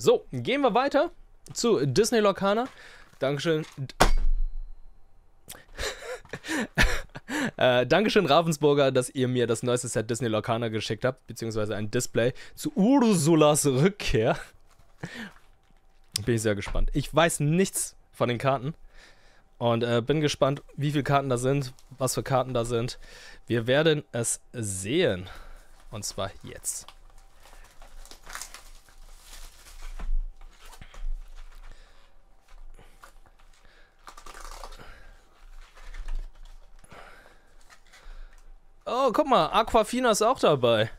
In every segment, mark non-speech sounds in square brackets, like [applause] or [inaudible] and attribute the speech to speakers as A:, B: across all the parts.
A: So, gehen wir weiter zu Disney Locana. Dankeschön. [laughs] äh, Dankeschön, Ravensburger, dass ihr mir das neueste Set Disney Locana geschickt habt, beziehungsweise ein Display zu Ursulas Rückkehr. bin ich sehr gespannt. Ich weiß nichts von den Karten und äh, bin gespannt, wie viele Karten da sind, was für Karten da sind. Wir werden es sehen. Und zwar jetzt. Oh, guck mal, Aquafina ist auch dabei.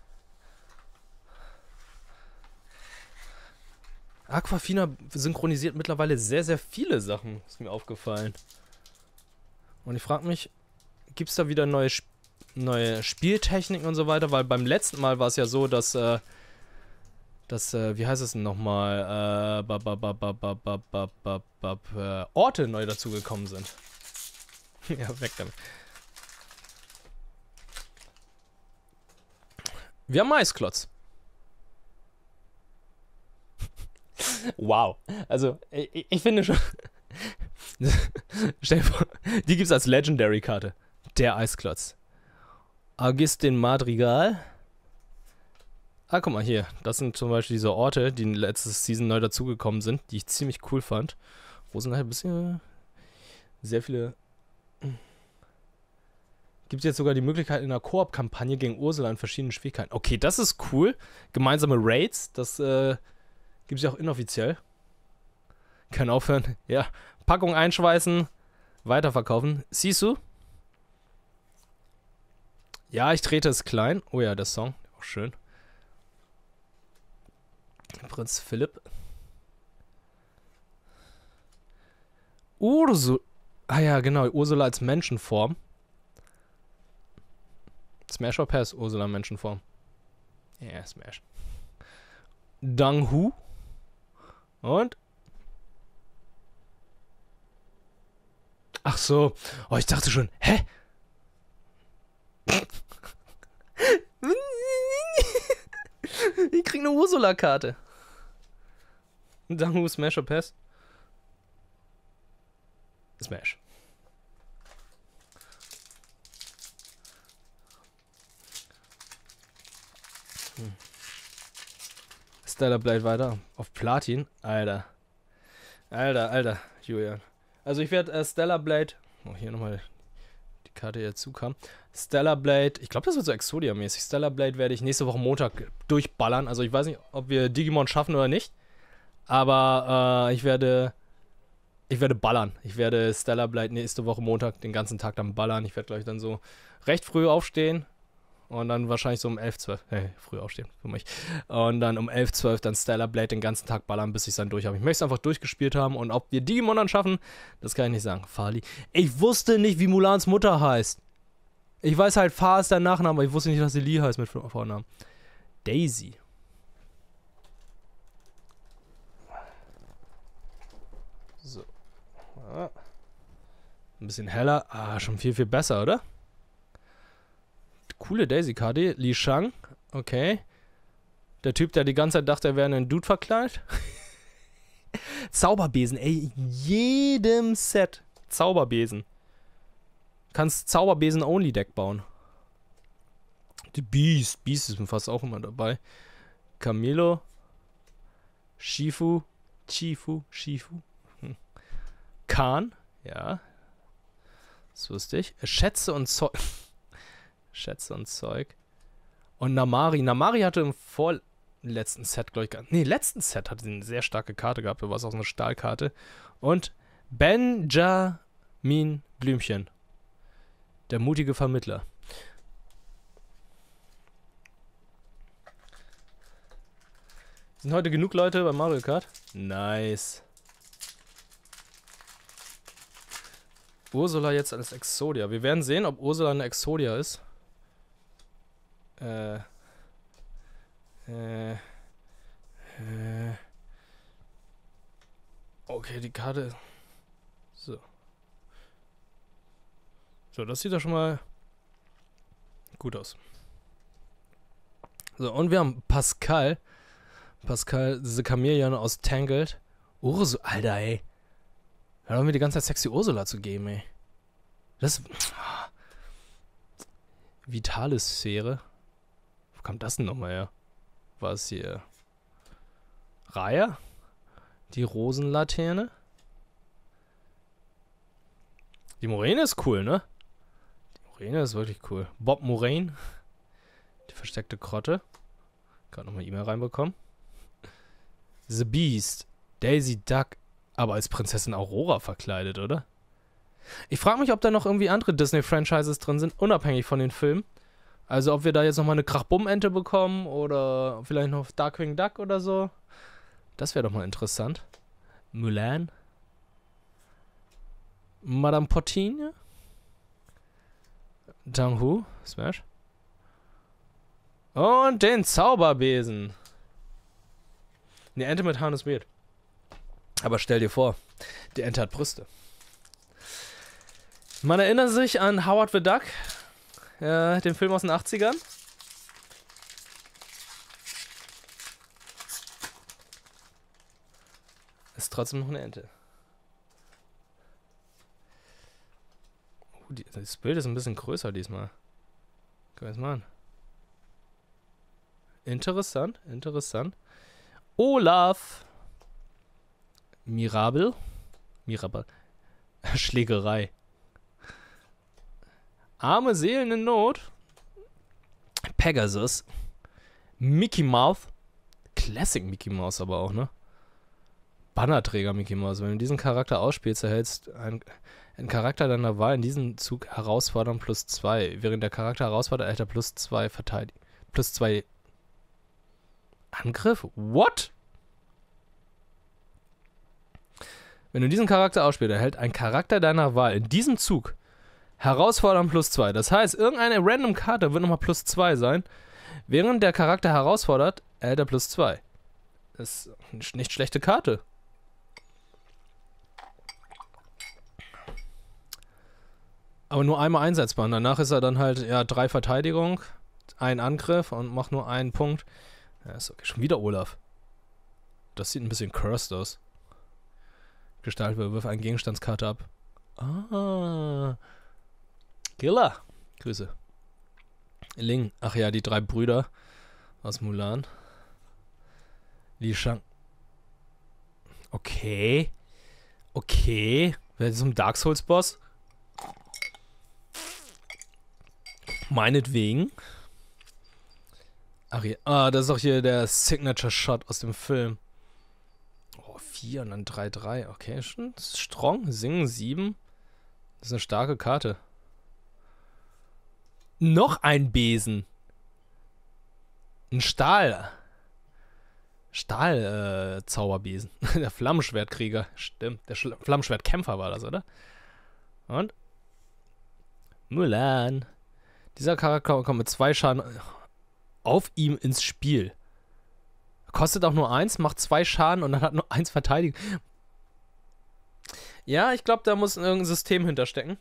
A: Aquafina synchronisiert mittlerweile sehr, sehr viele Sachen, ist mir aufgefallen. Und ich frage mich, gibt es da wieder neue, neue Spieltechniken und so weiter? Weil beim letzten Mal war es ja so, dass, äh, dass, äh, wie heißt es denn nochmal, äh, bab, bab, bab, Orte neu dazugekommen sind. ja, weg damit. Wir haben Maisklotz. wow. Also, ich, ich finde schon. [laughs] Stell dir vor, die gibt's als Legendary-Karte. Der Eisklotz. den Madrigal. Ah, guck mal hier. Das sind zum Beispiel diese Orte, die in letzter Season neu dazugekommen sind, die ich ziemlich cool fand. Wo sind halt ein bisschen. sehr viele gibt es jetzt sogar die Möglichkeit, in einer Koop-Kampagne gegen Ursula in verschiedenen Schwierigkeiten. Okay, das ist cool. Gemeinsame Raids, das äh, gibt es ja auch inoffiziell. Kann aufhören. Ja, Packung einschweißen, weiterverkaufen. Sisu? Ja, ich trete es klein. Oh ja, der Song, auch schön. Prinz Philipp. Ursula. Ah ja, genau, Ursula als Menschenform. Smash or Pass? Ursula Menschenform. Ja, yeah, Smash. Dang Hu. Und? Ach so. Oh, ich dachte schon. Hä? ich krieg eine Ursula-Karte. Dang Hu Smash or Pass? Smash. Styler bleibt weiter. Auf Platin? Alter. Alter, alter, Julian. Also ich werde äh, Stellar Blade. Oh, hier nochmal die Karte, die dazu kam. Stellar Blade, ich glaube, das wird so Exodia-mäßig. Stellar Blade werde ich nächste Woche Montag durchballern. Also ich weiß nicht, ob wir Digimon schaffen oder nicht. Aber äh, ich werde. Ich werde ballern. Ich werde Stellar Blade nächste Woche Montag den ganzen Tag dann ballern. Ich werde gleich dann so recht früh aufstehen, und dann wahrscheinlich so um 11, 12, hey, früh aufstehen für mich. Und dann um 11, 12 dann Stellar Blade den ganzen Tag ballern, bis ich es dann durch habe. Ich möchte es einfach durchgespielt haben und ob wir Digimon dann schaffen, das kann ich nicht sagen. Fali. Ich wusste nicht, wie Mulans Mutter heißt. Ich weiß halt, Fa ist der Nachname, aber ich wusste nicht, dass sie Lee heißt mit Vornamen. Daisy. So. Ah. Ein bisschen heller. Ah, schon viel, viel besser, oder? Coole Daisy-Karte. Li Shang. Okay. Der Typ, der die ganze Zeit dachte, er wäre ein Dude verkleidet. [laughs] Zauberbesen, ey. Jedem Set. Zauberbesen. Kannst Zauberbesen-Only-Deck bauen. Die Beast. Beast ist fast auch immer dabei. Camilo. Shifu. Shifu, Shifu. Hm. Khan. Ja. Das wusste ich. Schätze und Zeug. [laughs] Schätze und Zeug. Und Namari. Namari hatte im vorletzten Set, glaube ich, nee, letzten Set hatte sie eine sehr starke Karte gehabt. Da war es auch so eine Stahlkarte. Und Benjamin Blümchen. Der mutige Vermittler. Sind heute genug Leute bei Mario Kart? Nice. Ursula jetzt als Exodia. Wir werden sehen, ob Ursula eine Exodia ist. Äh, äh, äh. Okay, die Karte. So. So, das sieht doch schon mal gut aus. So, und wir haben Pascal. Pascal, diese Chameleon aus Tangled. Ursula, Alter, ey. Hör doch mir die ganze Zeit sexy Ursula zu geben, ey. Das. Vitale Sphäre. Wo kam das denn nochmal her? War es hier Raya? Die Rosenlaterne? Die Moräne ist cool, ne? Die Moräne ist wirklich cool. Bob Moraine. Die versteckte Krotte. Gerade nochmal E-Mail reinbekommen. The Beast. Daisy Duck. Aber als Prinzessin Aurora verkleidet, oder? Ich frage mich, ob da noch irgendwie andere Disney-Franchises drin sind, unabhängig von den Filmen. Also ob wir da jetzt nochmal eine Krachbumm-Ente bekommen oder vielleicht noch Darkwing Duck oder so. Das wäre doch mal interessant. Mulan. Madame Portine. Dang Hu. Smash. Und den Zauberbesen. Eine Ente mit ist Beet. Aber stell dir vor, die Ente hat Brüste. Man erinnert sich an Howard the Duck, äh, den Film aus den 80ern. Ist trotzdem noch eine Ente. Uh, die, das Bild ist ein bisschen größer diesmal. Können wir es machen. Interessant, interessant. Olaf. Mirabel. Mirabel. [laughs] Schlägerei. Arme Seelen in Not. Pegasus. Mickey Mouse. Classic Mickey Mouse aber auch, ne? Bannerträger Mickey Mouse. Wenn du diesen Charakter ausspielst, erhältst ein, ein Charakter deiner Wahl in diesem Zug Herausfordern plus zwei. Während der Charakter Herausforderer erhält er plus zwei Verteidigung. Plus zwei Angriff? What? Wenn du diesen Charakter ausspielst, erhält ein Charakter deiner Wahl in diesem Zug Herausfordern plus 2. Das heißt, irgendeine random Karte wird nochmal plus 2 sein. Während der Charakter herausfordert, erhält er plus 2. Das ist eine nicht schlechte Karte. Aber nur einmal einsetzbar. Und danach ist er dann halt, ja, drei Verteidigung, ein Angriff und macht nur einen Punkt. Ja, ist okay. Schon wieder Olaf. Das sieht ein bisschen cursed aus. Gestaltwürfe wirf eine Gegenstandskarte ab. Ah. Killer. Grüße. Ling. Ach ja, die drei Brüder aus Mulan. Li Shang. Okay. Okay. Wer ist ein Dark Souls-Boss? Meinetwegen. Ach ja. Ah, das ist auch hier der Signature-Shot aus dem Film. Oh, 4 und dann 3-3. Okay, schon strong. Singen 7. Das ist eine starke Karte. Noch ein Besen. Ein Stahl. Stahlzauberbesen. Äh, [laughs] der Flammenschwertkrieger. Stimmt. Der Schla Flammenschwertkämpfer war das, oder? Und? Mulan. Dieser Charakter kommt mit zwei Schaden auf ihm ins Spiel. Kostet auch nur eins, macht zwei Schaden und dann hat nur eins Verteidigung. Ja, ich glaube, da muss irgendein System hinterstecken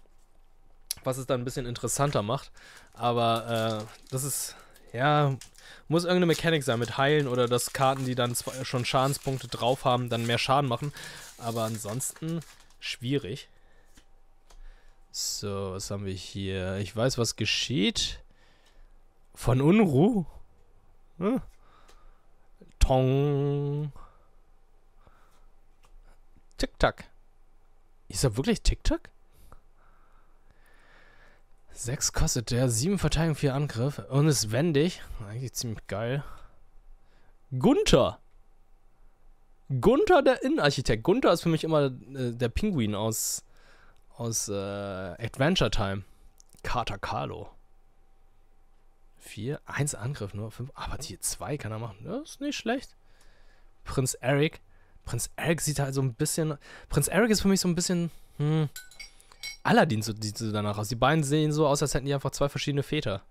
A: was es dann ein bisschen interessanter macht. Aber äh, das ist, ja, muss irgendeine Mechanik sein mit Heilen oder dass Karten, die dann schon Schadenspunkte drauf haben, dann mehr Schaden machen. Aber ansonsten schwierig. So, was haben wir hier? Ich weiß, was geschieht. Von Unruh? Hm? Tong. Tick-Tack. Ist er wirklich Tick-Tack? 6 kostet der, 7 Verteidigung, 4 Angriff und ist wendig. Eigentlich ziemlich geil. Gunther! Gunther, der Innenarchitekt. Gunther ist für mich immer äh, der Pinguin aus, aus äh, Adventure Time. Kater Carlo. 4, 1 Angriff nur, 5. Aber die 2 kann er machen. Das ist nicht schlecht. Prinz Eric. Prinz Eric sieht halt so ein bisschen. Prinz Eric ist für mich so ein bisschen. Hm, Aladdin so, sieht so danach aus. Die beiden sehen so aus, als hätten die einfach zwei verschiedene Väter.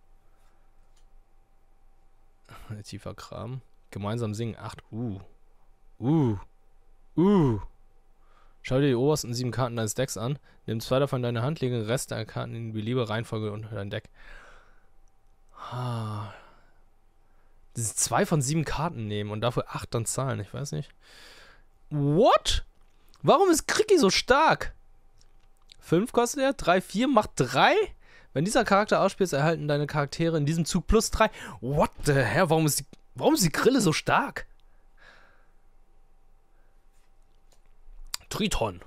A: [laughs] Tiefer Kram. Gemeinsam singen. Acht. Uh. Uh. Uh. Schau dir die obersten sieben Karten deines Decks an. Nimm zwei davon in deine Hand, lege den Rest deiner Karten in beliebige Reihenfolge unter dein Deck. Ah. Das ist zwei von sieben Karten nehmen und dafür acht dann zahlen. Ich weiß nicht. What? Warum ist Kriki so stark? 5 kostet er, 3, 4 macht 3. Wenn dieser Charakter ausspielt, erhalten deine Charaktere in diesem Zug plus 3. What the hell? Warum ist die, warum ist die Grille so stark? Triton.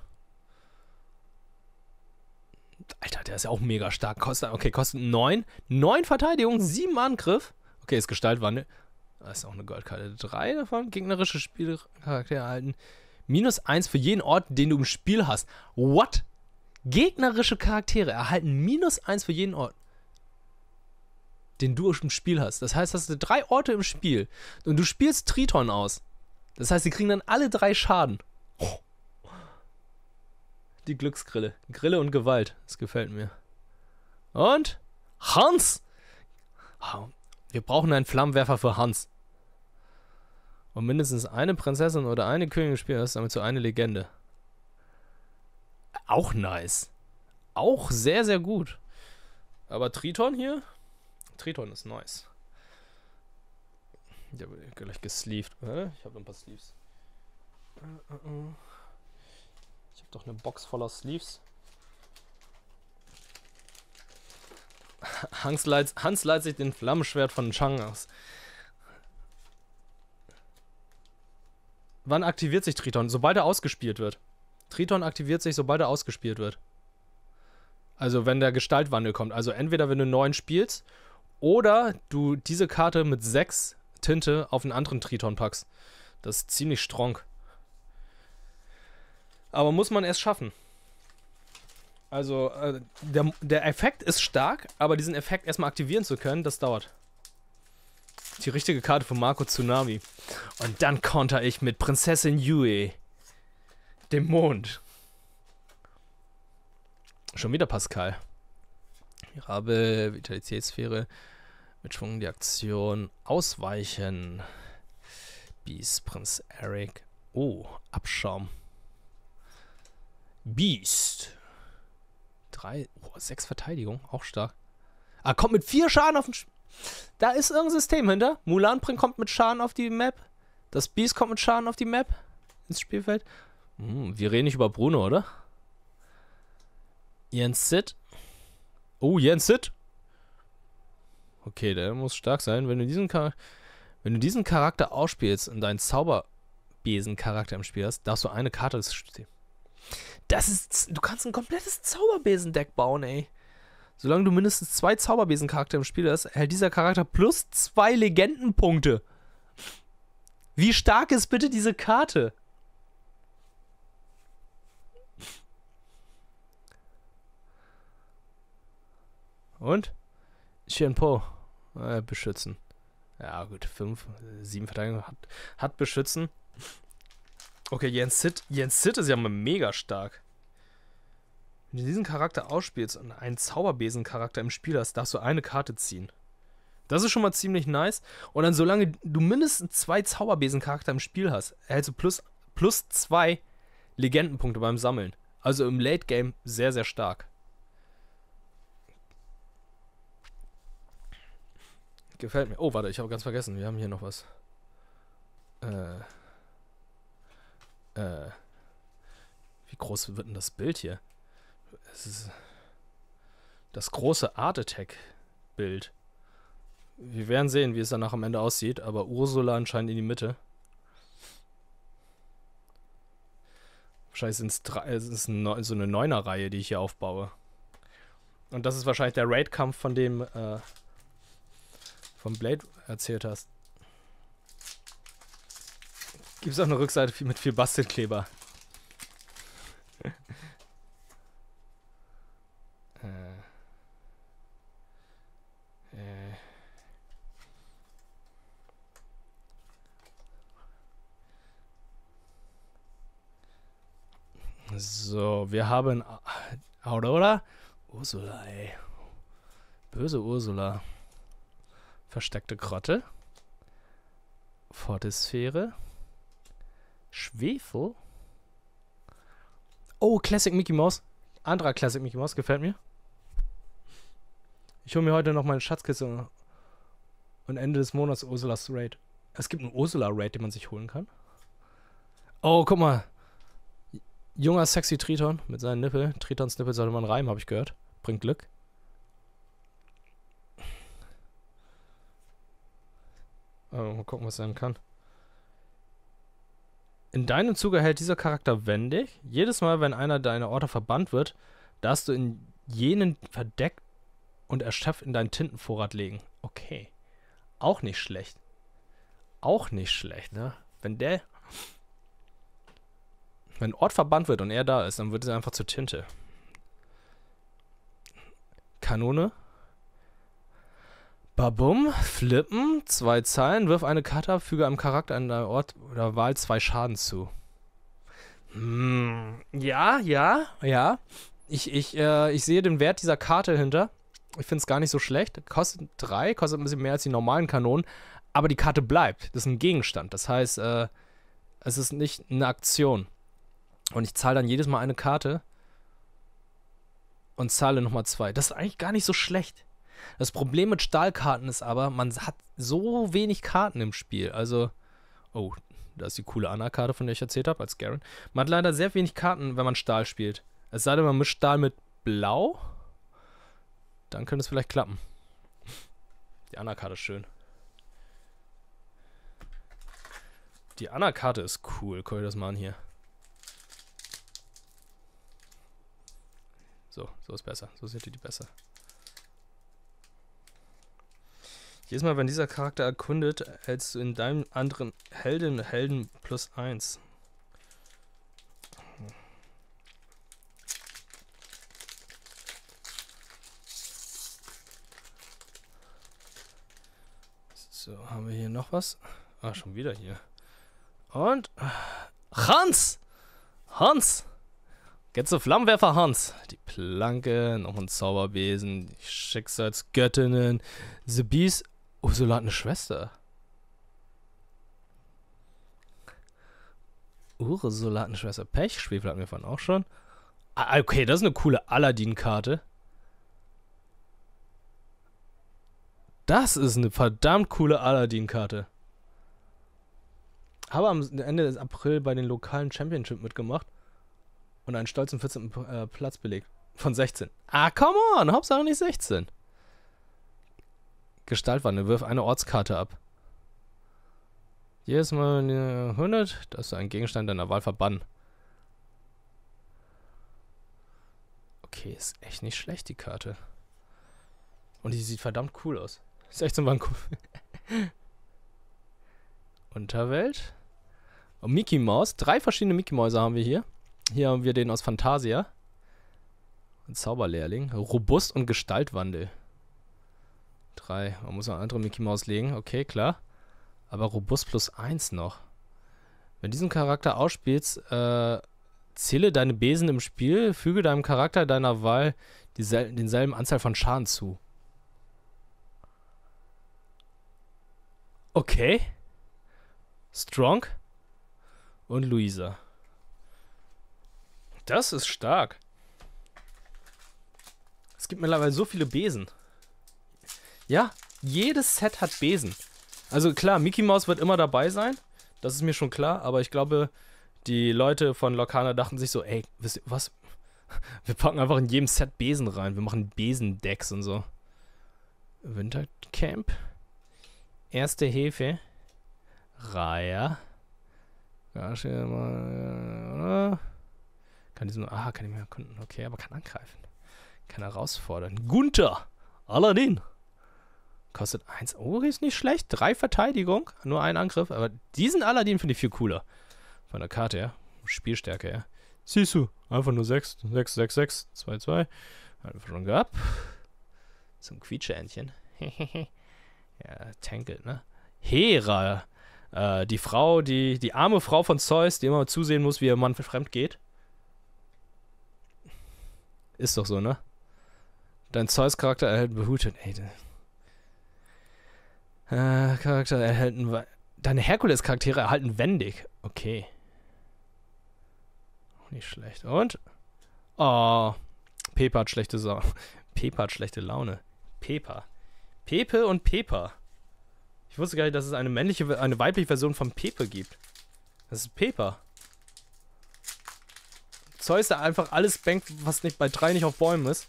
A: Alter, der ist ja auch mega stark. Kostet, okay, kostet 9. 9 Verteidigung, 7 Angriff. Okay, ist Gestaltwandel. Das ah, ist auch eine Goldkarte. 3 davon. Gegnerische Spielcharaktere erhalten. Minus 1 für jeden Ort, den du im Spiel hast. What? Gegnerische Charaktere erhalten minus eins für jeden Ort, den du im Spiel hast. Das heißt, hast du drei Orte im Spiel und du spielst Triton aus. Das heißt, sie kriegen dann alle drei Schaden. [laughs] Die Glücksgrille. Grille und Gewalt. Das gefällt mir. Und Hans! Wir brauchen einen Flammenwerfer für Hans. Und mindestens eine Prinzessin oder eine Königin spielen, das ist damit so eine Legende. Auch nice. Auch sehr, sehr gut. Aber Triton hier? Triton ist nice. Der wird gleich gesleeved. Ich habe noch ein paar Sleeves. Ich habe doch eine Box voller Sleeves. [laughs] Hans leiht, Hans leiht sich den Flammenschwert von Chang aus. Wann aktiviert sich Triton? Sobald er ausgespielt wird. Triton aktiviert sich, sobald er ausgespielt wird. Also wenn der Gestaltwandel kommt. Also entweder wenn du einen neuen spielst oder du diese Karte mit sechs Tinte auf einen anderen Triton packst. Das ist ziemlich strong. Aber muss man erst schaffen. Also äh, der, der Effekt ist stark, aber diesen Effekt erstmal aktivieren zu können, das dauert. Die richtige Karte von Marco Tsunami. Und dann konter ich mit Prinzessin Yui dem Mond. Schon wieder Pascal. Rabe, Vitalitätssphäre, mit Schwung die Aktion ausweichen. Beast, Prinz Eric. Oh, Abschaum. Beast. Drei, oh, sechs Verteidigung, auch stark. Ah, kommt mit vier Schaden auf den. Sch da ist irgendein System hinter. Mulan Print kommt mit Schaden auf die Map. Das Beast kommt mit Schaden auf die Map ins Spielfeld. Hm, wir reden nicht über Bruno, oder? Jens Sid. Oh, Jens Sid. Okay, der muss stark sein. Wenn du diesen, Char wenn du diesen Charakter ausspielst und deinen Zauberbesen-Charakter im Spiel hast, darfst du eine Karte des Systems. Das ist. Du kannst ein komplettes Zauberbesendeck bauen, ey. Solange du mindestens zwei Zauberbesen-Charakter im Spiel hast, erhält dieser Charakter plus zwei Legendenpunkte. Wie stark ist bitte diese Karte? Und? Xian Po. Äh, beschützen. Ja, gut, fünf, sieben Verteidigungen hat, hat beschützen. Okay, Jens Sid, Jens Sid ist ja mal mega stark. Wenn du diesen Charakter ausspielst und einen Zauberbesen-Charakter im Spiel hast, darfst du eine Karte ziehen. Das ist schon mal ziemlich nice. Und dann, solange du mindestens zwei Zauberbesen-Charakter im Spiel hast, erhältst du plus, plus zwei Legendenpunkte beim Sammeln. Also im Late-Game sehr, sehr stark. Gefällt mir. Oh, warte, ich habe ganz vergessen. Wir haben hier noch was. Äh. Äh. Wie groß wird denn das Bild hier? Es ist das große Art Attack Bild. Wir werden sehen, wie es danach am Ende aussieht, aber Ursula anscheinend in die Mitte. Wahrscheinlich sind es so eine Neuner-Reihe, die ich hier aufbaue. Und das ist wahrscheinlich der Raid-Kampf, von dem äh, vom Blade erzählt hast. Gibt es auch eine Rückseite mit viel Bastelkleber. [laughs] Äh. Äh. So, wir haben Aurora. Ursula, ey. Böse Ursula. Versteckte Grotte. Fortisphäre. Schwefel. Oh, Classic Mickey Mouse. Anderer Classic Mickey Mouse, gefällt mir. Ich hole mir heute noch meine Schatzkiste und Ende des Monats Ursulas Raid. Es gibt einen Ursula Raid, den man sich holen kann. Oh, guck mal. Junger sexy Triton mit seinen Nippel. Tritons Nippel sollte man reimen, habe ich gehört. Bringt Glück. Also mal gucken, was er denn kann. In deinem Zuge hält dieser Charakter wendig. Jedes Mal, wenn einer deiner Orte verbannt wird, darfst du in jenen verdeckt und erschöpft in deinen Tintenvorrat legen. Okay. Auch nicht schlecht. Auch nicht schlecht, ne? Wenn der. Wenn Ort verbannt wird und er da ist, dann wird es einfach zur Tinte. Kanone Babum, flippen, zwei Zeilen, wirf eine Karte ab, füge einem Charakter an deinem Ort oder Wahl zwei Schaden zu. Hm, ja, ja, ja. Ich, ich, äh, ich sehe den Wert dieser Karte hinter. Ich finde es gar nicht so schlecht. Kostet drei, kostet ein bisschen mehr als die normalen Kanonen. Aber die Karte bleibt. Das ist ein Gegenstand. Das heißt, äh, es ist nicht eine Aktion. Und ich zahle dann jedes Mal eine Karte und zahle nochmal zwei. Das ist eigentlich gar nicht so schlecht. Das Problem mit Stahlkarten ist aber, man hat so wenig Karten im Spiel. Also, oh, da ist die coole Anna-Karte, von der ich erzählt habe, als Garen. Man hat leider sehr wenig Karten, wenn man Stahl spielt. Es sei denn, man mischt Stahl mit Blau. Dann könnte es vielleicht klappen. Die Anna-Karte ist schön. Die Anna-Karte ist cool. Guck dir das mal an hier. So, so ist besser. So sieht die besser. Jedes Mal, wenn dieser Charakter erkundet, hältst du in deinem anderen Helden Helden plus 1. So, haben wir hier noch was? Ah, schon wieder hier. Und Hans! Hans! Geht zu Flammenwerfer Hans. Die Planke, noch ein Zauberwesen, die Schicksalsgöttinnen, The Beast Ursula hat eine Schwester. Ursula hat eine Schwester. Pech, Schwefel hatten wir vorhin auch schon. Ah, ah, okay, das ist eine coole Aladdin-Karte. Das ist eine verdammt coole Aladdin-Karte. Habe am Ende des April bei den lokalen Championship mitgemacht und einen stolzen 14. Äh, Platz belegt. Von 16. Ah, come on, Hauptsache nicht 16. Gestaltwandel. Wirf eine Ortskarte ab. Jedes Mal 100, dass du einen Gegenstand deiner Wahl verbannen. Okay, ist echt nicht schlecht, die Karte. Und die sieht verdammt cool aus. Ist echt zum Vancouver. Unterwelt. Und oh, Mickey Mouse. Drei verschiedene Mickey Mäuse haben wir hier. Hier haben wir den aus Phantasia. Ein Zauberlehrling. Robust und Gestaltwandel. 3. Man muss eine andere Mickey Maus legen. Okay, klar. Aber robust plus 1 noch. Wenn du diesen Charakter ausspielst, äh, zähle deine Besen im Spiel, füge deinem Charakter deiner Wahl diesel denselben Anzahl von Schaden zu. Okay. Strong. Und Luisa. Das ist stark. Es gibt mittlerweile so viele Besen. Ja, jedes Set hat Besen. Also klar, Mickey Mouse wird immer dabei sein. Das ist mir schon klar. Aber ich glaube, die Leute von Lokana dachten sich so, ey, wisst ihr was? [laughs] Wir packen einfach in jedem Set Besen rein. Wir machen Besendecks und so. Wintercamp. Erste Hefe. Reihe. Äh, äh, kann ich nur. Ah, kann ich mehr erkunden. Okay, aber kann angreifen. Kann herausfordern. Gunther! Aladdin! Kostet 1. Ori ist nicht schlecht. Drei Verteidigung, nur ein Angriff. Aber diesen Aladdin finde ich viel cooler. Von der Karte her. Spielstärke her. Sisu. Einfach nur 6. 6, 6, 6. 2, 2. Einfach schon gehabt. Zum Quietscheentchen. [laughs] ja, tankelt, ne? Hera. Äh, die Frau, die, die arme Frau von Zeus, die immer zusehen muss, wie ihr Mann fremd geht. Ist doch so, ne? Dein Zeus-Charakter erhält behutet. Ey, äh, Charakter erhalten. Deine Herkules-Charaktere erhalten wendig. Okay. Nicht schlecht. Und? Oh. Pepa hat schlechte Sau. [laughs] Pepa hat schlechte Laune. Pepa. Pepe und Pepa. Ich wusste gar nicht, dass es eine männliche, eine weibliche Version von Pepe gibt. Das ist Pepa. Zeus, der einfach alles bangt, was nicht bei drei nicht auf Bäumen ist.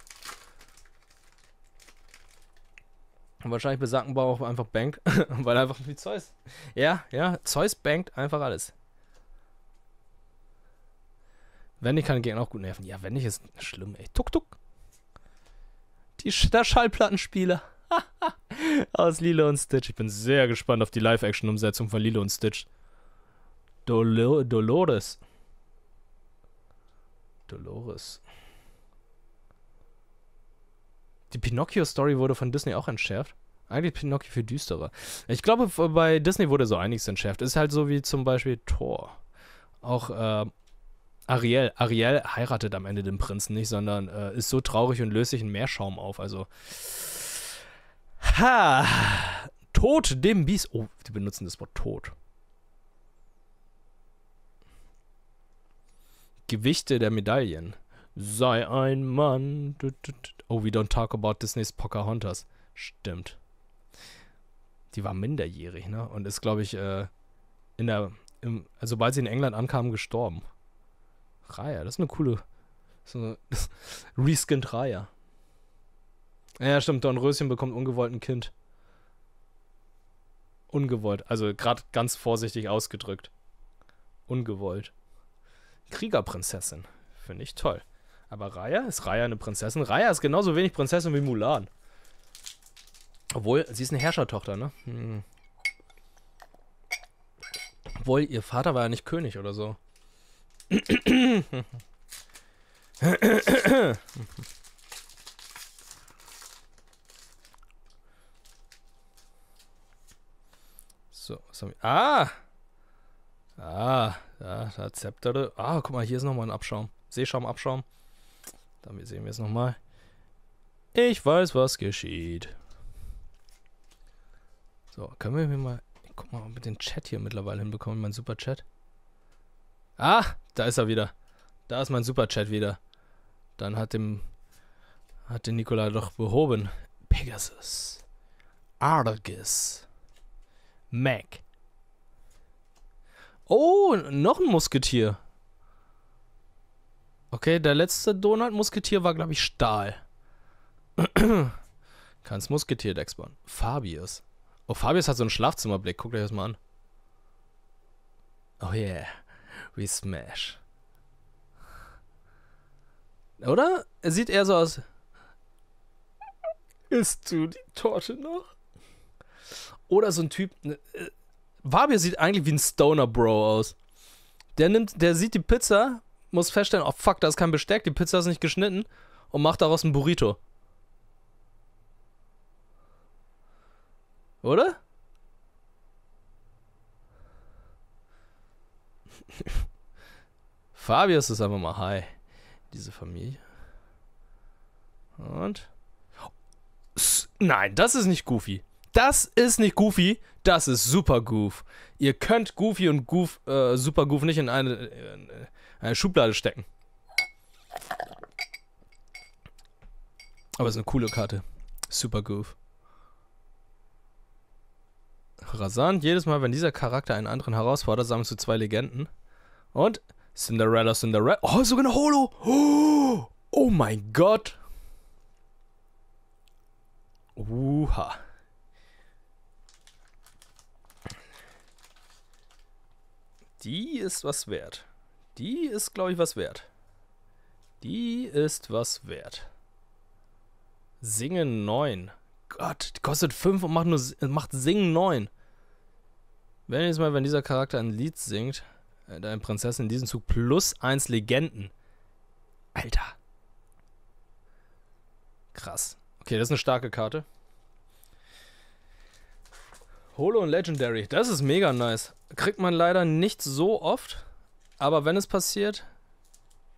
A: Und wahrscheinlich besagt man auch einfach Bank, [laughs] weil einfach wie Zeus. Ja, ja, Zeus bankt einfach alles. Wenn ich kann Gegner auch gut nerven. Ja, wenn nicht, ist schlimm, ey. Tuck, tuck. Die, der Schallplattenspieler. [laughs] Aus Lilo und Stitch. Ich bin sehr gespannt auf die Live-Action-Umsetzung von Lilo und Stitch. Dolo Dolores. Dolores. Die Pinocchio-Story wurde von Disney auch entschärft. Eigentlich Pinocchio viel düsterer. Ich glaube, bei Disney wurde so einiges entschärft. Ist halt so wie zum Beispiel Thor. Auch äh, Ariel. Ariel heiratet am Ende den Prinzen nicht, sondern äh, ist so traurig und löst sich in Meerschaum auf. Also. Ha! Tod dem Biest. Oh, die benutzen das Wort Tod. Gewichte der Medaillen. Sei ein Mann. Oh, we don't talk about Disneys Pocahontas. Stimmt. Die war minderjährig, ne? Und ist, glaube ich, äh, in der, im, also sobald sie in England ankam, gestorben. Raya, das ist eine coole. So eine [laughs] Reskinned Raya. Ja, stimmt, Don Röschen bekommt ungewollt ein Kind. Ungewollt, also gerade ganz vorsichtig ausgedrückt. Ungewollt. Kriegerprinzessin. Finde ich toll. Aber Raya? Ist Raya eine Prinzessin? Raya ist genauso wenig Prinzessin wie Mulan. Obwohl, sie ist eine Herrschertochter, ne? Hm. Obwohl, ihr Vater war ja nicht König oder so. So, was haben wir? Ah! Ah, da, da Zepter. Ah, guck mal, hier ist nochmal ein Abschaum. Seeschaum, Abschaum. Damit sehen wir es nochmal. Ich weiß, was geschieht. So, können wir hier mal... Guck mal, ob wir den Chat hier mittlerweile hinbekommen, mein Super Chat. Ah, da ist er wieder. Da ist mein Super Chat wieder. Dann hat dem... Hat den Nikola doch behoben. Pegasus. Argus. Mac. Oh, noch ein Musketier. Okay, der letzte Donald-Musketier war, glaube ich, Stahl. [clears throat] Kannst Musketier-Decks bauen. Fabius. Oh, Fabius hat so einen Schlafzimmerblick. Guckt euch das mal an. Oh yeah. We smash. Oder? Er sieht eher so aus. Isst du die Torte noch? Oder so ein Typ. Ne, äh, Fabius sieht eigentlich wie ein Stoner-Bro aus. Der nimmt, der sieht die Pizza, muss feststellen, oh fuck, da ist kein Besteck, die Pizza ist nicht geschnitten und macht daraus ein Burrito. Oder? [laughs] Fabius ist einfach mal hi. Diese Familie. Und? Nein, das ist nicht Goofy. Das ist nicht Goofy, das ist Super Goof. Ihr könnt Goofy und Goof, äh, Super Goof nicht in eine, äh, in eine Schublade stecken. Aber es ist eine coole Karte. Super Goof. Rasant, jedes Mal, wenn dieser Charakter einen anderen herausfordert, sammelst du zwei Legenden. Und Cinderella, Cinderella. Oh, sogar eine Holo. Oh, mein Gott. Uha. Uh Die ist was wert. Die ist, glaube ich, was wert. Die ist was wert. Singen 9. Gott, die kostet 5 und macht, nur, macht Singen 9. Wenn jetzt mal, wenn dieser Charakter ein Lied singt, äh, deine Prinzessin in diesem Zug plus 1 Legenden. Alter. Krass. Okay, das ist eine starke Karte. Holo und Legendary, das ist mega nice. Kriegt man leider nicht so oft, aber wenn es passiert,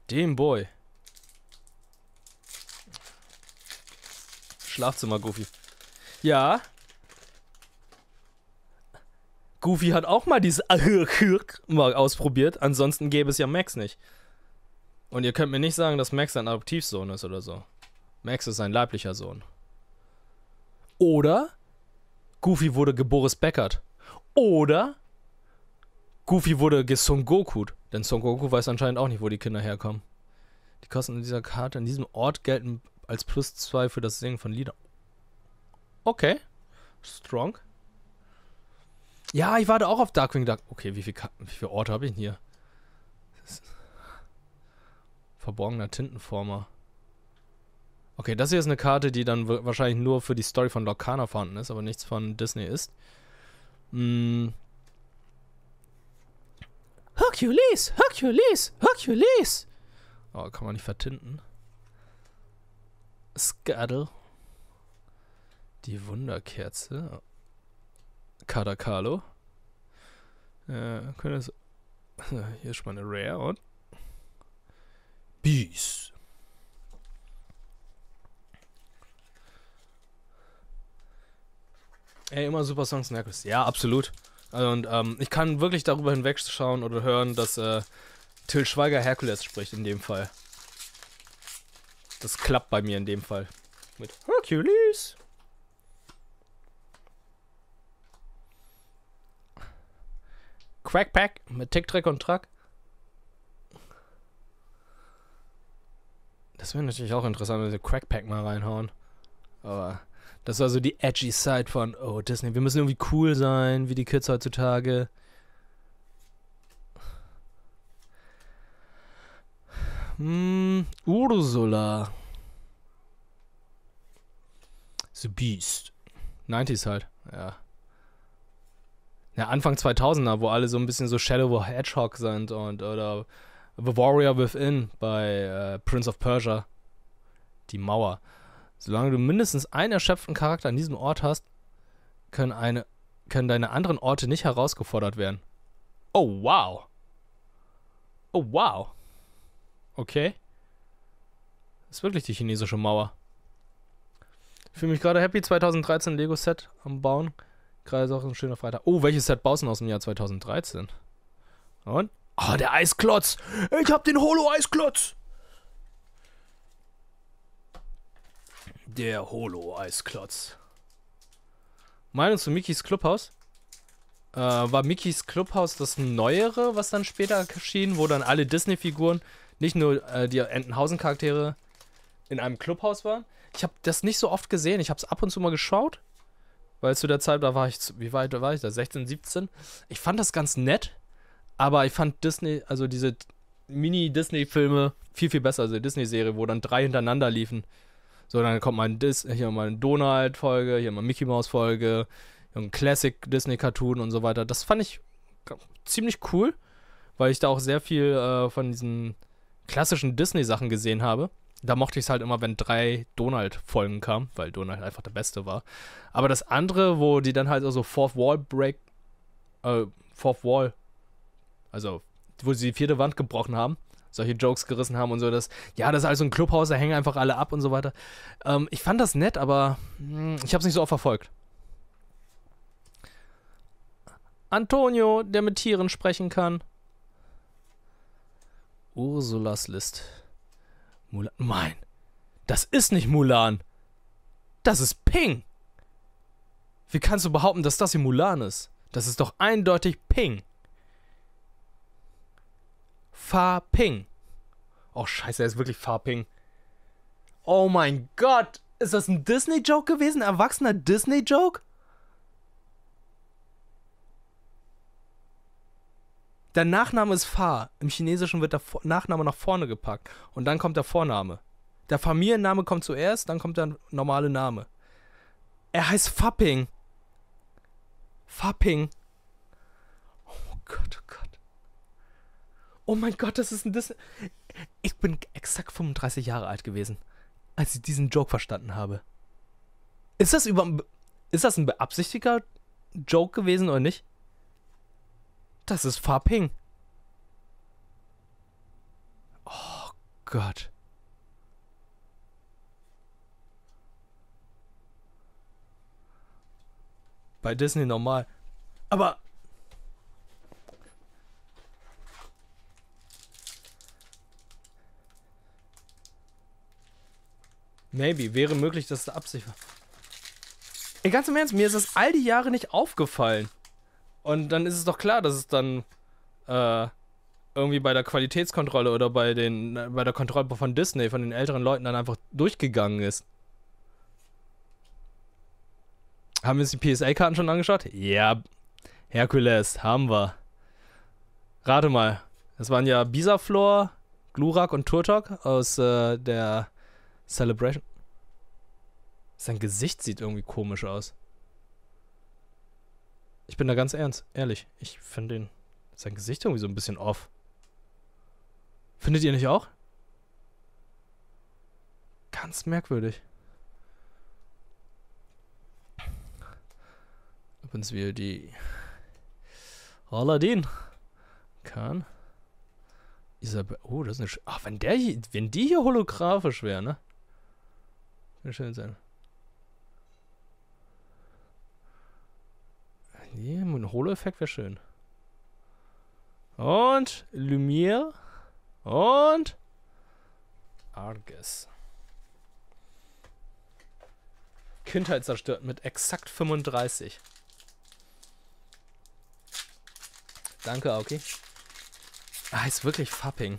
A: dem Boy. Schlafzimmer, Goofy. Ja. Goofy hat auch mal dieses mal ausprobiert, ansonsten gäbe es ja Max nicht. Und ihr könnt mir nicht sagen, dass Max ein Adoptivsohn ist oder so. Max ist ein leiblicher Sohn. Oder Goofy wurde Boris Beckert. Oder Goofy wurde Son Goku. Denn Son Goku weiß anscheinend auch nicht, wo die Kinder herkommen. Die Kosten dieser Karte in diesem Ort gelten als plus zwei für das Singen von Liedern. Okay. Strong. Ja, ich warte auch auf Darkwing Duck. Okay, wie, viel wie viele Orte habe ich denn hier? Verborgener Tintenformer. Okay, das hier ist eine Karte, die dann wahrscheinlich nur für die Story von Locana vorhanden ist, aber nichts von Disney ist. Hm. Hercules, Hercules, Hercules! Oh, kann man nicht vertinten. Scaddle. Die Wunderkerze. Kadakalo. Äh, können wir das. [laughs] Hier ist schon mal eine Rare und. Beast. Ey, immer super Songs in Aquis. Ja, absolut. Also, und ähm, ich kann wirklich darüber hinwegschauen oder hören, dass äh, Till Schweiger Herkules spricht in dem Fall. Das klappt bei mir in dem Fall. Mit Hercules. Crackpack mit Tick, Trick und Track. Das wäre natürlich auch interessant, wenn sie Crackpack mal reinhauen. Aber das war so die edgy Side von, oh, Disney, wir müssen irgendwie cool sein, wie die Kids heutzutage. Hm, Ursula. The Beast. 90s halt, ja. Ja, Anfang 2000er, wo alle so ein bisschen so Shadow the Hedgehog sind und oder The Warrior Within bei äh, Prince of Persia. Die Mauer. Solange du mindestens einen erschöpften Charakter an diesem Ort hast, können, eine, können deine anderen Orte nicht herausgefordert werden. Oh, wow. Oh, wow. Okay. Das ist wirklich die chinesische Mauer. Ich fühle mich gerade happy. 2013 Lego-Set am Bauen. Gerade ist auch ein schöner Freitag. Oh, welches Set baust du aus dem Jahr 2013? Und? Oh, der Eisklotz. Ich hab den Holo-Eisklotz. Der Holo-Eisklotz. Meinung zu Mickeys Clubhaus? Äh, war Mickeys Clubhaus das neuere, was dann später erschien, wo dann alle Disney-Figuren, nicht nur äh, die Entenhausen-Charaktere, in einem Clubhaus waren? Ich habe das nicht so oft gesehen. Ich habe es ab und zu mal geschaut. Weil zu der Zeit, da war ich, wie weit war ich da? 16, 17? Ich fand das ganz nett. Aber ich fand Disney, also diese Mini-Disney-Filme viel, viel besser. Also Disney-Serie, wo dann drei hintereinander liefen. So, dann kommt mal ein Dis hier mal eine Donald-Folge, hier mal eine Mickey Mouse-Folge, ein Classic-Disney-Cartoon und so weiter. Das fand ich ziemlich cool, weil ich da auch sehr viel äh, von diesen klassischen Disney-Sachen gesehen habe. Da mochte ich es halt immer, wenn drei Donald-Folgen kamen, weil Donald einfach der Beste war. Aber das andere, wo die dann halt so also Fourth Wall Break, äh, Fourth Wall, also wo sie die vierte Wand gebrochen haben, solche Jokes gerissen haben und so, dass, ja, das ist also ein Clubhaus, da hängen einfach alle ab und so weiter. Ähm, ich fand das nett, aber mh, hm, ich habe es nicht so oft verfolgt. Antonio, der mit Tieren sprechen kann. Ursulas List. Mulan. Nein, das ist nicht Mulan. Das ist Ping. Wie kannst du behaupten, dass das hier Mulan ist? Das ist doch eindeutig Ping. Farping. Oh, scheiße, er ist wirklich Farping. Oh mein Gott. Ist das ein Disney-Joke gewesen? Ein erwachsener Disney-Joke? Der Nachname ist Fa. Im Chinesischen wird der Nachname nach vorne gepackt. Und dann kommt der Vorname. Der Familienname kommt zuerst, dann kommt der normale Name. Er heißt Fapping. Fapping. oh mein Gott, das ist ein Disney. Ich bin exakt 35 Jahre alt gewesen, als ich diesen Joke verstanden habe. Ist das über ist das ein beabsichtigter Joke gewesen oder nicht? Das ist Farping. Oh Gott. Bei Disney normal. Aber Maybe. Wäre möglich, dass es eine Absicht war. Ey, ganz im Ernst, mir ist das all die Jahre nicht aufgefallen. Und dann ist es doch klar, dass es dann äh, irgendwie bei der Qualitätskontrolle oder bei, den, bei der Kontrolle von Disney, von den älteren Leuten dann einfach durchgegangen ist. Haben wir uns die PSA-Karten schon angeschaut? Ja, Herkules, haben wir. Rate mal, das waren ja Bisaflor, Glurak und Turtok aus äh, der Celebration. Sein Gesicht sieht irgendwie komisch aus. Ich bin da ganz ernst, ehrlich. Ich finde den sein Gesicht irgendwie so ein bisschen off. Findet ihr nicht auch? Ganz merkwürdig. Übrigens wir die Aladdin kann. Isabel. Oh, das ist eine. Sch Ach, wenn der hier, wenn die hier holographisch wäre, ne? Kann schnell sein. Nee, ein Holo-Effekt wäre schön. Und Lumiere. Und Argus. Kindheit zerstört mit exakt 35. Danke, Aoki. Ah, ist wirklich Fapping.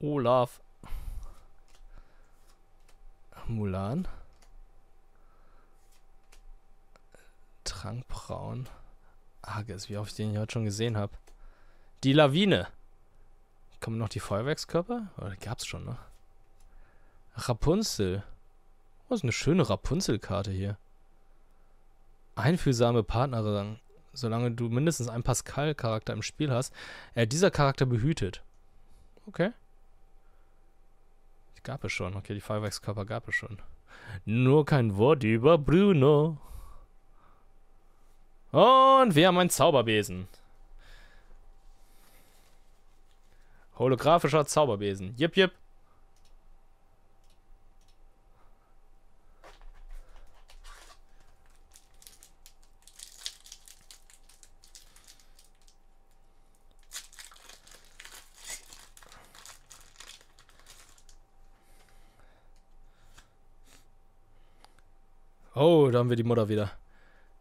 A: Olaf Mulan. Trankbraun. Arges, ah, wie oft ich den heute schon gesehen habe. Die Lawine. Kommen noch die Feuerwerkskörper? Oder oh, gab's schon, ne? Rapunzel. Oh, ist eine schöne Rapunzelkarte hier. Einfühlsame Partnerin. Solange du mindestens einen Pascal-Charakter im Spiel hast, er äh, dieser Charakter behütet. Okay. Gab es schon. Okay, die Feuerwerkskörper gab es schon. Nur kein Wort über Bruno. Und wir haben einen Zauberbesen. Holographischer Zauberbesen. Jip, jip. Oh, da haben wir die Mutter wieder.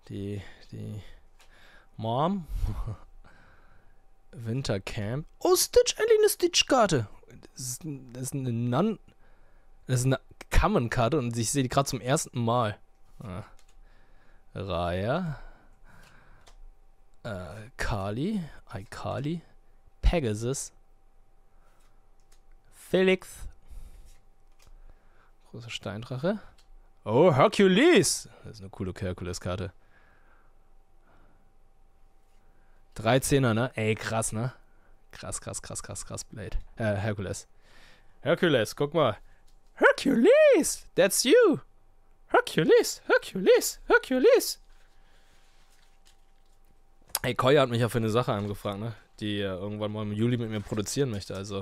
A: Die, die Mom. [laughs] Wintercamp. Oh, Stitch, endlich eine Stitch-Karte. Das, das, ist eine Nun. Das ist eine Common-Karte und ich sehe die gerade zum ersten Mal. Ah. Raya. Äh, Kali. Kali. Pegasus. Felix. Großer Steindrache. Oh, Hercules! Das ist eine coole Hercules-Karte. 13er, ne? Ey, krass, ne? Krass, krass, krass, krass, krass, Blade. Äh, Hercules. Hercules, guck mal. Hercules! That's you! Hercules, Hercules, Hercules! Ey, Koya hat mich ja für eine Sache angefragt, ne? Die er irgendwann mal im Juli mit mir produzieren möchte. Also,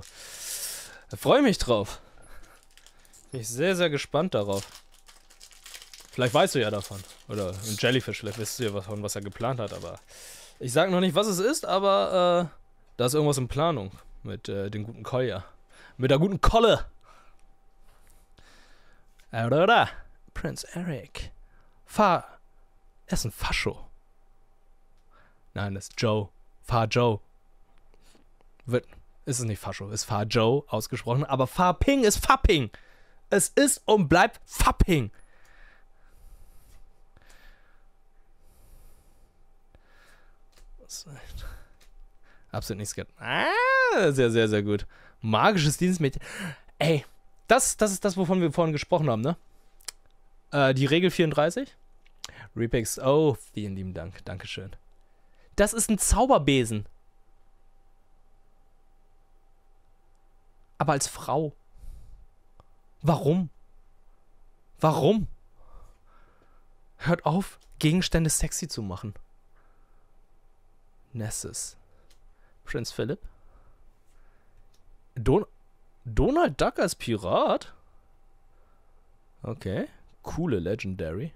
A: freue mich drauf. Bin ich sehr, sehr gespannt darauf. Vielleicht weißt du ja davon. Oder ein Jellyfish, vielleicht weißt du ja davon, was er geplant hat, aber. Ich sag noch nicht, was es ist, aber äh, da ist irgendwas in Planung mit äh, dem guten Kolja. Mit der guten Kolle. Arada. Prinz Eric. Fa. Er ist ein Fascho. Nein, das ist Joe. Fa Joe. Wird, ist es nicht Fascho, ist Fa Joe ausgesprochen, aber Fa Ping ist Fapping. Es ist und bleibt Fapping. Absolut nichts gehört. Ah, sehr, sehr, sehr gut. Magisches Dienstmädchen. Ey, das, das ist das, wovon wir vorhin gesprochen haben, ne? Äh, die Regel 34. Repex. Oh, vielen lieben Dank. Dankeschön. Das ist ein Zauberbesen. Aber als Frau. Warum? Warum? Hört auf, Gegenstände sexy zu machen. Nessus. Prinz Philipp? Don Donald Duck als Pirat? Okay. Coole Legendary.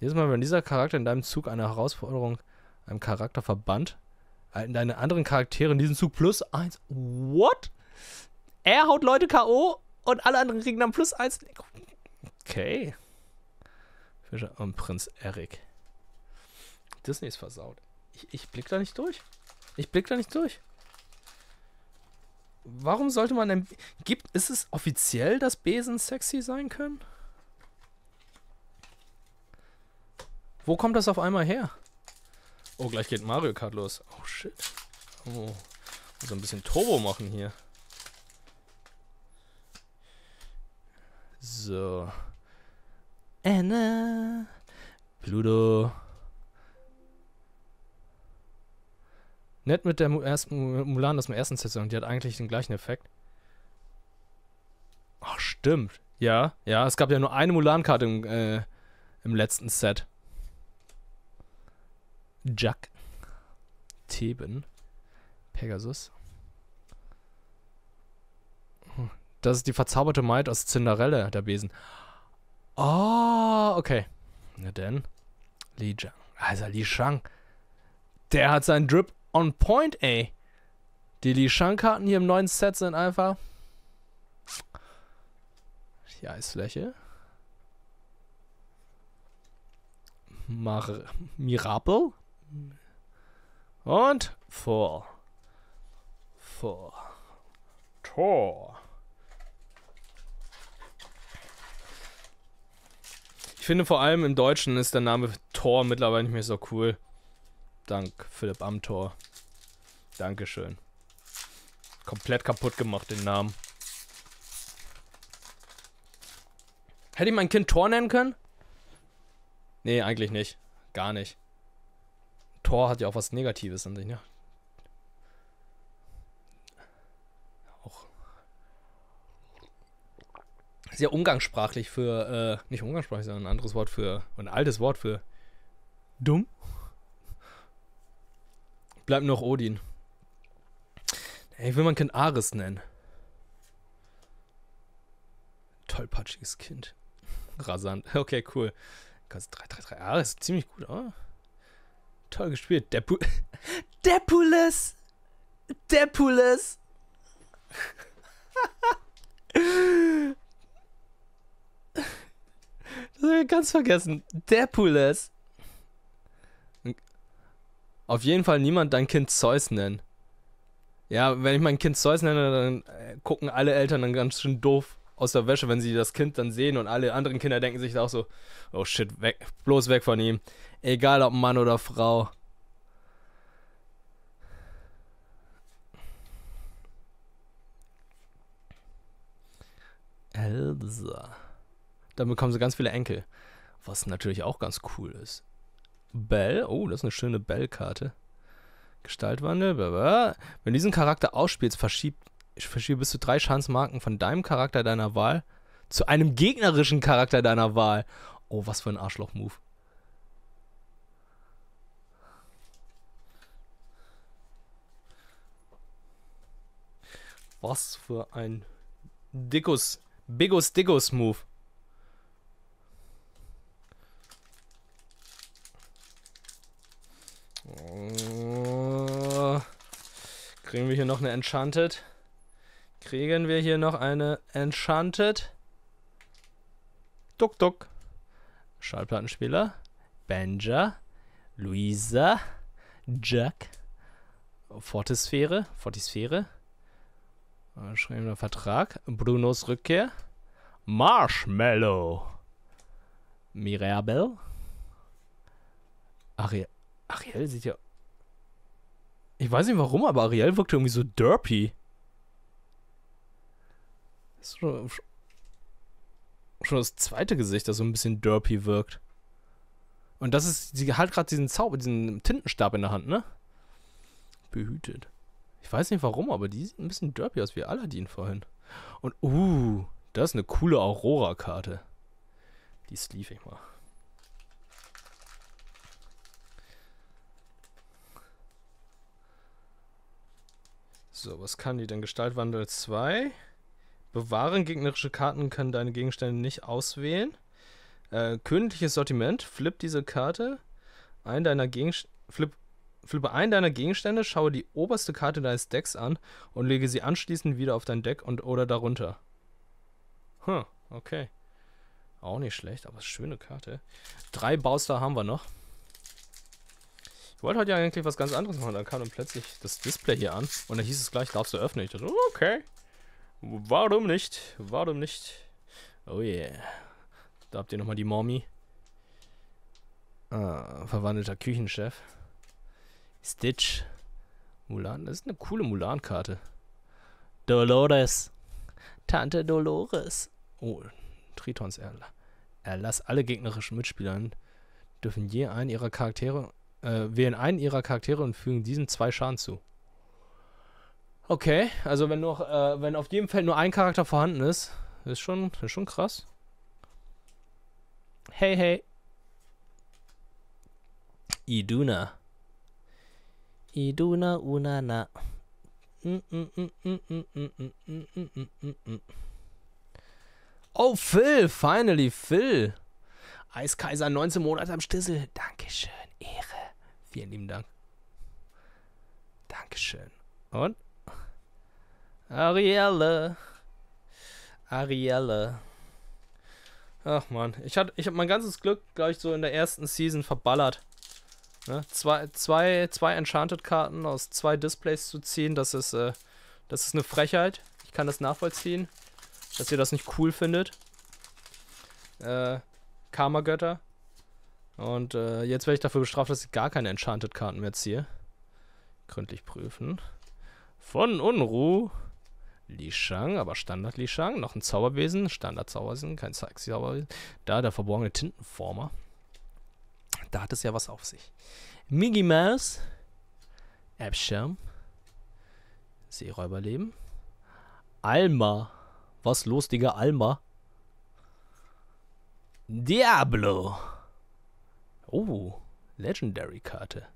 A: Jedes Mal, wenn dieser Charakter in deinem Zug eine Herausforderung einem Charakter verbannt, erhalten äh, deine anderen Charaktere in diesem Zug plus eins. What? Er haut Leute K.O. und alle anderen kriegen dann plus eins. Okay. Fischer und Prinz Eric. Disney ist versaut. Ich, ich blick da nicht durch. Ich blick da nicht durch. Warum sollte man denn. Gibt, ist es offiziell, dass Besen sexy sein können? Wo kommt das auf einmal her? Oh, gleich geht Mario Kart los. Oh shit. Oh. So ein bisschen Turbo machen hier. So. Anna. Pluto. Nett mit der ersten Mulan aus dem ersten Saison, die hat eigentlich den gleichen Effekt. Ach, stimmt. Ja, ja, es gab ja nur eine Mulan-Karte im, äh, im letzten Set. Jack. Theben. Pegasus. Hm, das ist die verzauberte Maid aus Cinderella, der Besen. Oh, okay. Na denn. Li Zhang. Also Li Shang. Der hat seinen Drip on point, ey. Die Li Shang-Karten hier im neuen Set sind einfach. Die Eisfläche. Mar Mirabel. Und vor. Vor. Tor. Ich finde vor allem im Deutschen ist der Name Tor mittlerweile nicht mehr so cool. Dank, Philipp Amthor. Dankeschön. Komplett kaputt gemacht, den Namen. Hätte ich mein Kind Thor nennen können? Nee, eigentlich nicht. Gar nicht. Thor hat ja auch was Negatives an sich, ne? Auch. Sehr umgangssprachlich für, äh, nicht umgangssprachlich, sondern ein anderes Wort für, ein altes Wort für dumm. Bleibt noch Odin. Ich will, man kann Ares nennen. Tollpatschiges Kind. Rasant. [laughs] Okay, cool. 333 Ares, ziemlich gut, oder? Toll gespielt. Depu Depules! [laughs] Depules! [laughs] das habe ich ganz vergessen. Depules! Auf jeden Fall niemand dein Kind Zeus nennen. Ja, wenn ich mein Kind Zeus nenne, dann äh, gucken alle Eltern dann ganz schön doof aus der Wäsche, wenn sie das Kind dann sehen und alle anderen Kinder denken sich auch so, oh shit, weg, bloß weg von ihm. Egal ob Mann oder Frau. Elsa. Dann bekommen sie ganz viele Enkel. Was natürlich auch ganz cool ist. Bell. Oh, das ist eine schöne Bell-Karte. Gestaltwandel. Blablabla. Wenn du diesen Charakter ausspielst, verschiebt, verschiebe bis zu drei Schanzmarken von deinem Charakter deiner Wahl zu einem gegnerischen Charakter deiner Wahl. Oh, was für ein Arschloch-Move. Was für ein Dickus, Bigus, Dickus Move. Kriegen wir hier noch eine Enchanted? Kriegen wir hier noch eine Enchanted? Duck, duck. Schallplattenspieler. Benja. Luisa. Jack. Fortisphäre. Fortisphäre. Schreiben wir Vertrag. Brunos Rückkehr. Marshmallow. Mirabel. Ariel. Ariel sieht ja ich weiß nicht warum, aber Ariel wirkt irgendwie so derpy. Das ist schon, schon das zweite Gesicht, das so ein bisschen derpy wirkt. Und das ist, sie hat gerade diesen Zauber, diesen Tintenstab in der Hand, ne? Behütet. Ich weiß nicht warum, aber die sieht ein bisschen derpy aus wie Aladdin vorhin. Und, uh, das ist eine coole Aurora-Karte. Die sleeve ich mal. So, was kann die denn? Gestaltwandel 2. Bewahren gegnerische Karten können deine Gegenstände nicht auswählen. Äh, königliches Sortiment. Flip diese Karte. Ein deiner Gegenstände. Flip Flippe einen deiner Gegenstände, schaue die oberste Karte deines Decks an und lege sie anschließend wieder auf dein Deck und oder darunter. Hm, okay. Auch nicht schlecht, aber schöne Karte. Drei Bauster haben wir noch. Ich wollte heute ja eigentlich was ganz anderes machen. Dann kam dann plötzlich das Display hier an und dann hieß es gleich, darfst du öffnen. Ich dachte, okay. Warum nicht? Warum nicht? Oh yeah. Da habt ihr nochmal die Mommy. Ah, verwandelter Küchenchef. Stitch. Mulan, das ist eine coole Mulan-Karte. Dolores. Tante Dolores. Oh, Tritons Erlass. Erlass alle gegnerischen Mitspielern dürfen je einen ihrer Charaktere äh, wählen einen ihrer Charaktere und fügen diesen zwei Schaden zu. Okay, also wenn noch, äh, wenn auf jedem Feld nur ein Charakter vorhanden ist, ist schon, ist schon krass. Hey, hey. Iduna. Iduna Unana. Oh, Phil, finally, Phil. Eiskaiser, 19 Monate am Stissel. Dankeschön. Vielen lieben Dank. Dankeschön. Und? Arielle. Arielle. Ach man, ich hatte, ich habe mein ganzes Glück, glaube ich, so in der ersten Season verballert. Ne? Zwei, zwei, zwei Enchanted-Karten aus zwei Displays zu ziehen, das ist, äh, das ist eine Frechheit. Ich kann das nachvollziehen, dass ihr das nicht cool findet. Äh, Karma-Götter. Und äh, jetzt werde ich dafür bestraft, dass ich gar keine Enchanted-Karten mehr ziehe. Gründlich prüfen. Von Unruh. Li Shang, aber Standard Li Shang. Noch ein Zauberwesen. Standard Zauberwesen, kein Zauberwesen. Da der verborgene Tintenformer. Da hat es ja was auf sich. Miggy Mouse. Abschirm. Seeräuberleben. Alma. Was los, Digga? Alma. Diablo. Oh, Legendary-Karte.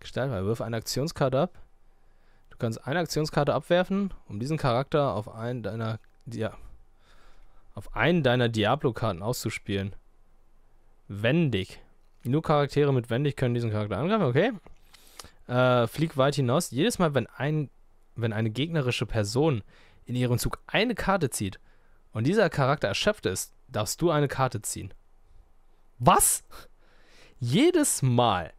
A: Gestaltbar. Wirf eine Aktionskarte ab. Du kannst eine Aktionskarte abwerfen, um diesen Charakter auf einen deiner, ja, auf einen deiner Diablo-Karten auszuspielen. Wendig. Nur Charaktere mit Wendig können diesen Charakter angreifen, okay? Äh, flieg weit hinaus. Jedes Mal, wenn, ein, wenn eine gegnerische Person in ihrem Zug eine Karte zieht und dieser Charakter erschöpft ist, darfst du eine Karte ziehen. Was? Jedes Mal,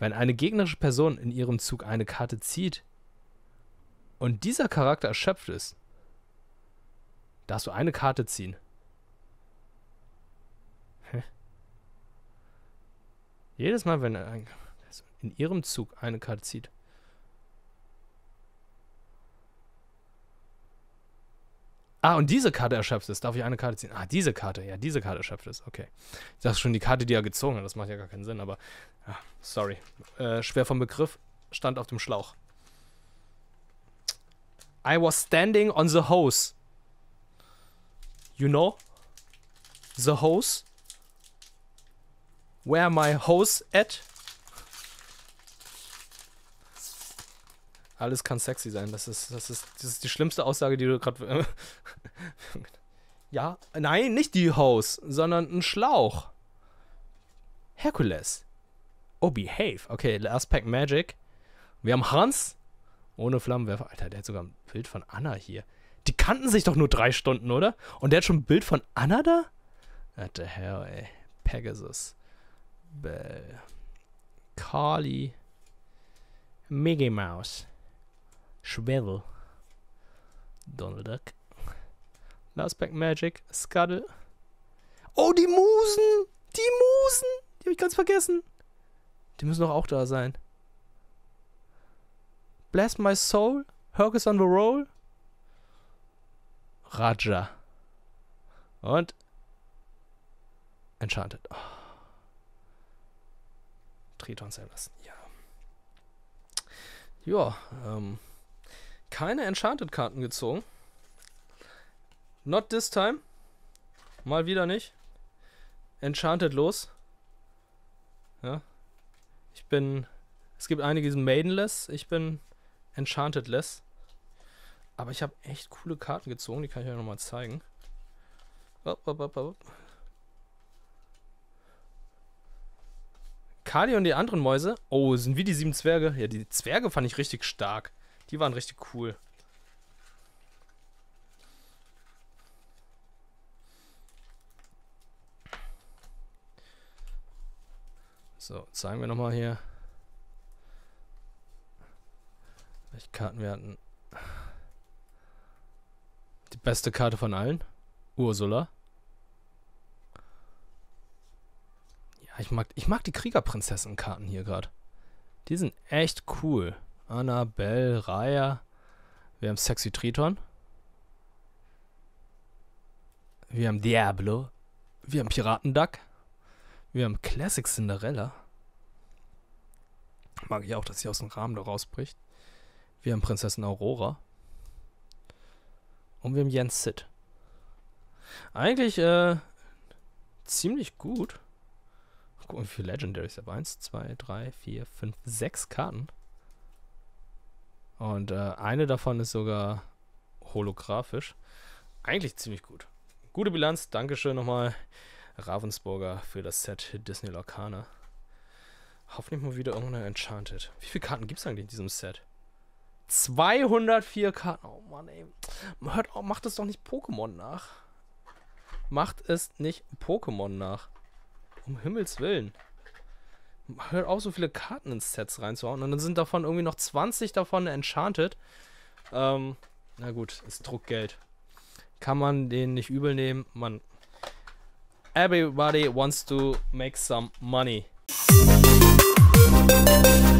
A: wenn eine gegnerische Person in ihrem Zug eine Karte zieht und dieser Charakter erschöpft ist, darfst du eine Karte ziehen. Hä? Jedes Mal, wenn in ihrem Zug eine Karte zieht Ah, und diese Karte erschöpft es. Darf ich eine Karte ziehen? Ah, diese Karte. Ja, diese Karte erschöpft es. Okay. Ich dachte schon, die Karte, die er gezogen hat. Das macht ja gar keinen Sinn, aber. Ja, ah, sorry. Äh, schwer vom Begriff. Stand auf dem Schlauch. I was standing on the hose. You know? The hose? Where my hose at? Alles kann sexy sein. Das ist, das ist, das ist die schlimmste Aussage, die du gerade. [laughs] ja, nein, nicht die Hose, sondern ein Schlauch. Hercules. Oh, behave. Okay, Last Pack Magic. Wir haben Hans. Ohne Flammenwerfer. Alter, der hat sogar ein Bild von Anna hier. Die kannten sich doch nur drei Stunden, oder? Und der hat schon ein Bild von Anna da? What the hell, ey. Pegasus. Bell. Carly. Mickey Mouse. Schwevel. Donald Duck. Last Pack Magic. Scuttle. Oh, die Musen! Die Musen! Die habe ich ganz vergessen. Die müssen doch auch da sein. Bless My Soul. Hercules on the Roll. Raja. Und Enchanted. Oh. Triton sein lassen. Ja. Ja, ähm keine Enchanted-Karten gezogen. Not this time. Mal wieder nicht. Enchanted los. Ja. Ich bin. Es gibt einige, die sind Maidenless. Ich bin Enchanted-less. Aber ich habe echt coole Karten gezogen. Die kann ich euch nochmal zeigen. Upp, upp, up, upp, Kali und die anderen Mäuse. Oh, sind wie die sieben Zwerge. Ja, die Zwerge fand ich richtig stark. Die waren richtig cool. So, zeigen wir nochmal hier. Welche Karten wir hatten. Die beste Karte von allen. Ursula. Ja, ich mag, ich mag die Kriegerprinzessin-Karten hier gerade. Die sind echt cool. Annabelle, Raya. Wir haben Sexy Triton. Wir haben Diablo. Wir haben Piratenduck. Wir haben Classic Cinderella. Mag ich auch, dass sie aus dem Rahmen da rausbricht. Wir haben Prinzessin Aurora. Und wir haben Jens Sid. Eigentlich äh, ziemlich gut. Guck mal, wie viele Legendaries ich habe. 1, 2, 3, 4, 5, 6 Karten. Und äh, eine davon ist sogar holographisch. Eigentlich ziemlich gut. Gute Bilanz. Dankeschön nochmal, Ravensburger, für das Set Disney Lorcana. Hoffentlich mal wieder irgendeine Enchanted. Wie viele Karten gibt es eigentlich in diesem Set? 204 Karten. Oh Mann, ey. Hört auf, macht es doch nicht Pokémon nach. Macht es nicht Pokémon nach. Um Himmels Willen hört auf, so viele Karten ins Sets reinzuhauen. Und dann sind davon irgendwie noch 20 davon enchanted. Ähm, na gut, ist Druckgeld. Kann man den nicht übel nehmen. Man. Everybody wants to make some money. Musik